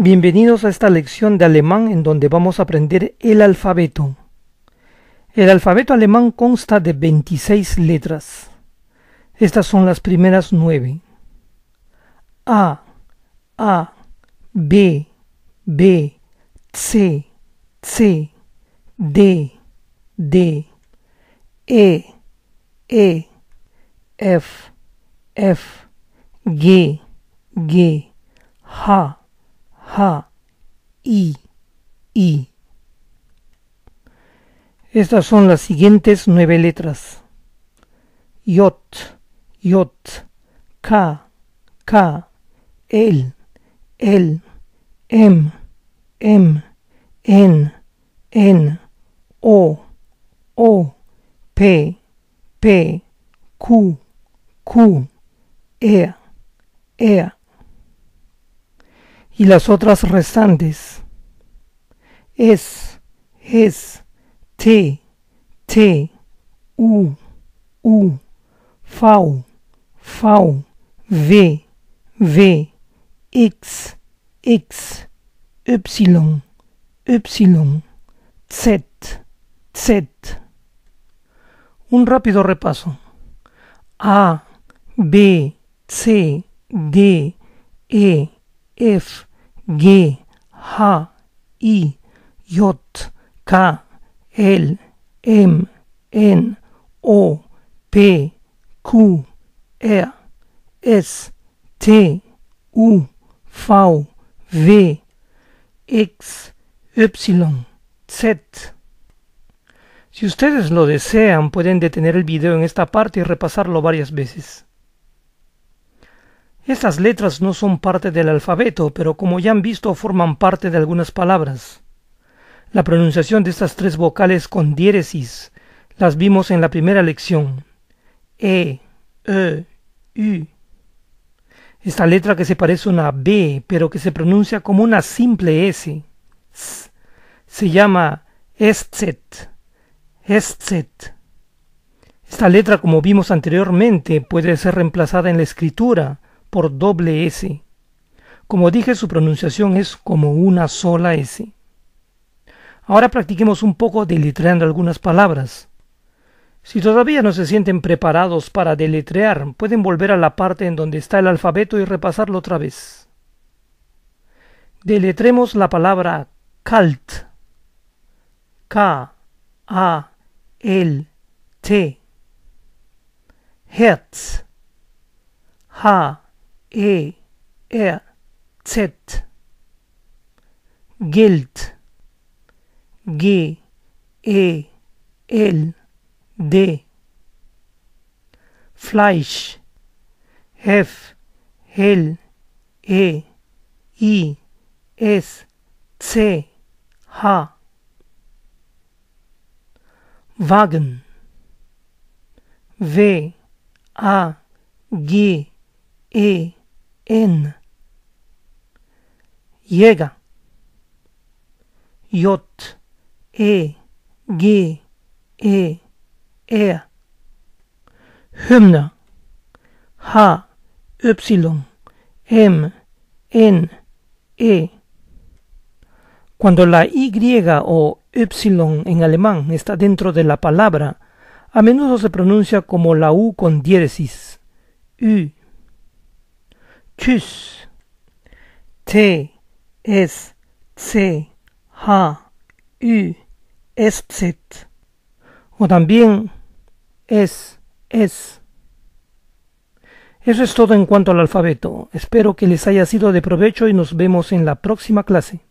Bienvenidos a esta lección de alemán en donde vamos a aprender el alfabeto. El alfabeto alemán consta de 26 letras. Estas son las primeras nueve. A, A, B, B, C, C, D, D, E, E, F, F, G, G, H, i, i. Estas son las siguientes nueve letras. Yot, yot, K, K, el, el, M, em, M, em, en, en, o, o, p, p, q, q, E, E y las otras restantes. Es, es, T, T, u, u, v, v, x, x, y, y, z, z. Un rápido repaso. A, B, C, D, E, F, G, H, I, J, K, L, M, N, O, P, Q, R, S, T, U, V, V, X, Y, Z. Si ustedes lo desean, pueden detener el video en esta parte y repasarlo varias veces. Estas letras no son parte del alfabeto, pero como ya han visto forman parte de algunas palabras. La pronunciación de estas tres vocales con diéresis las vimos en la primera lección. E, E, U. Esta letra que se parece a una B, pero que se pronuncia como una simple S. se llama Estzet. Esta letra, como vimos anteriormente, puede ser reemplazada en la escritura por doble S. Como dije, su pronunciación es como una sola S. Ahora practiquemos un poco deletreando algunas palabras. Si todavía no se sienten preparados para deletrear, pueden volver a la parte en donde está el alfabeto y repasarlo otra vez. Deletremos la palabra KALT. K A L T. HERTZ. H E R e, Z gilt G E L D Fleisch F L E I S C H Wagen W A G E en, llega, jot, e, g, e, e, hymna, h, y, m, n, e. Cuando la y o y en alemán está dentro de la palabra, a menudo se pronuncia como la u con diéresis, u, Tschüss. T S C H U S Z. O también S-S. Eso es todo en cuanto al alfabeto. Espero que les haya sido de provecho y nos vemos en la próxima clase.